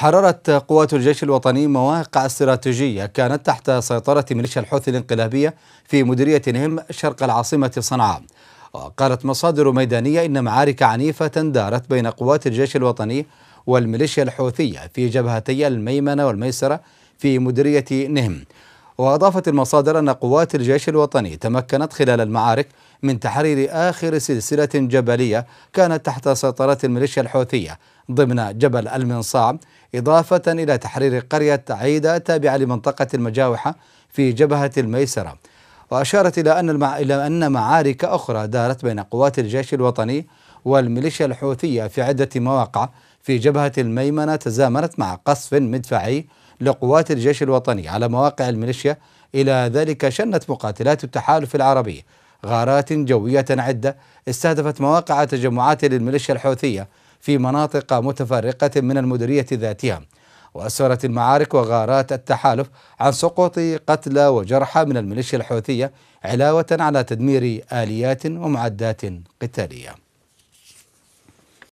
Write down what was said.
حررت قوات الجيش الوطني مواقع استراتيجية كانت تحت سيطرة ميليشيا الحوثي الانقلابية في مديرية نهم شرق العاصمة صنعاء وقالت مصادر ميدانية إن معارك عنيفة دارت بين قوات الجيش الوطني والميليشيا الحوثية في جبهتي الميمنة والميسرة في مديرية نهم وأضافت المصادر أن قوات الجيش الوطني تمكنت خلال المعارك من تحرير آخر سلسلة جبلية كانت تحت سيطرة الميليشيا الحوثية ضمن جبل المنصاع إضافة إلى تحرير قرية عيدة تابعة لمنطقة المجاوحة في جبهة الميسرة وأشارت إلى أن, المع... إلى أن معارك أخرى دارت بين قوات الجيش الوطني والميليشيا الحوثية في عدة مواقع في جبهة الميمنة تزامنت مع قصف مدفعي لقوات الجيش الوطني على مواقع الميليشيا إلى ذلك شنت مقاتلات التحالف العربي غارات جوية عدة استهدفت مواقع تجمعات للميليشيا الحوثية في مناطق متفرقة من المديرية ذاتها وأسفرت المعارك وغارات التحالف عن سقوط قتلى وجرحى من الميليشيا الحوثية علاوة على تدمير آليات ومعدات قتالية